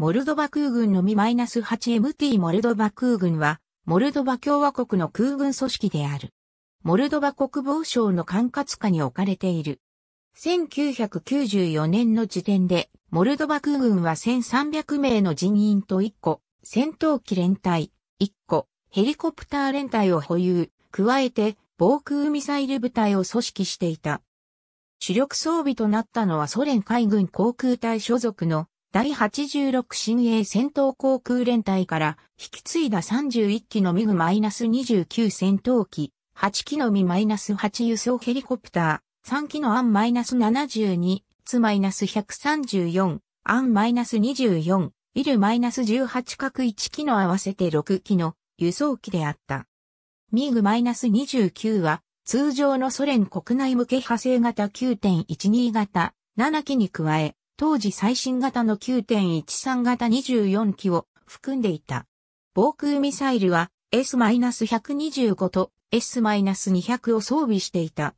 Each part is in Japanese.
モルドバ空軍のみ -8MT モルドバ空軍は、モルドバ共和国の空軍組織である。モルドバ国防省の管轄下に置かれている。1994年の時点で、モルドバ空軍は1300名の人員と1個、戦闘機連隊、1個、ヘリコプター連隊を保有、加えて、防空ミサイル部隊を組織していた。主力装備となったのはソ連海軍航空隊所属の第86新鋭戦闘航空連隊から引き継いだ31機のミグ -29 戦闘機、8機のミ -8 輸送ヘリコプター、3機のアン -72、ツ -134、アン -24、イル -18 各1機の合わせて6機の輸送機であった。ミグ -29 は通常のソ連国内向け派生型9.12型7機に加え、当時最新型の9.13型24機を含んでいた。防空ミサイルは S-125 と S-200 を装備していた。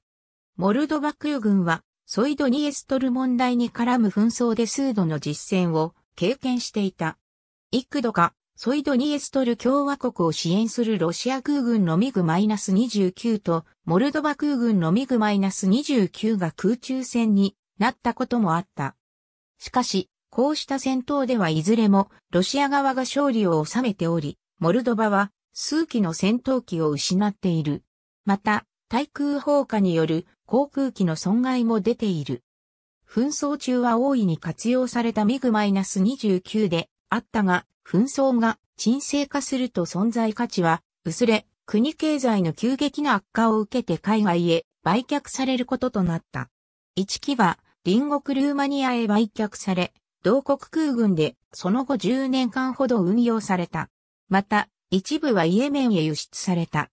モルドバ空軍はソイドニエストル問題に絡む紛争で数度の実戦を経験していた。幾度かソイドニエストル共和国を支援するロシア空軍のミグ -29 とモルドバ空軍のミグ -29 が空中戦になったこともあった。しかし、こうした戦闘ではいずれもロシア側が勝利を収めており、モルドバは数機の戦闘機を失っている。また、対空砲火による航空機の損害も出ている。紛争中は大いに活用されたミグ -29 であったが、紛争が沈静化すると存在価値は薄れ、国経済の急激な悪化を受けて海外へ売却されることとなった。1機は隣国ルーマニアへ売却され、同国空軍でその後10年間ほど運用された。また、一部はイエメンへ輸出された。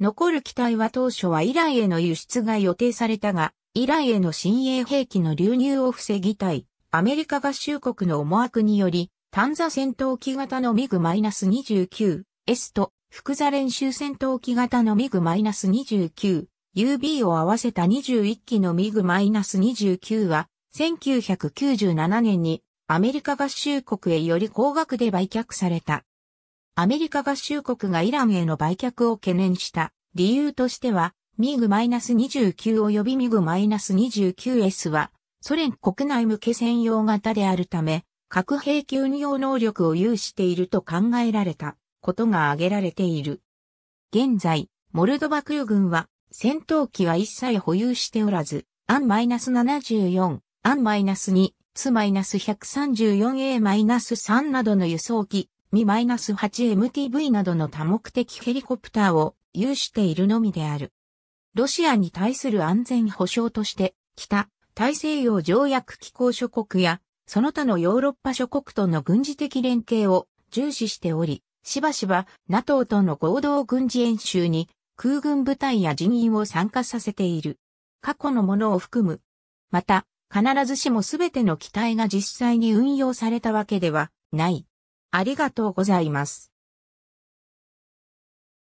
残る機体は当初はイランへの輸出が予定されたが、イランへの新鋭兵器の流入を防ぎたい、アメリカ合衆国の思惑により、単座戦闘機型のミグ -29S と、複座練習戦闘機型のミグ -29 UB を合わせた21機のミグ -29 は、1997年にアメリカ合衆国へより高額で売却された。アメリカ合衆国がイランへの売却を懸念した理由としては、ミグ -29 及びミグ -29S は、ソ連国内向け専用型であるため、核兵器運用能力を有していると考えられたことが挙げられている。現在、モルドバ空軍は戦闘機は一切保有しておらず、アン -74、アン -2、ツ -134A-3 などの輸送機、ミ -8MTV などの多目的ヘリコプターを有しているのみである。ロシアに対する安全保障として、北、大西洋条約機構諸国や、その他のヨーロッパ諸国との軍事的連携を重視しており、しばしば NATO との合同軍事演習に空軍部隊や人員を参加させている。過去のものを含む。また、必ずしもすべての機体が実際に運用されたわけではない。ありがとうございます。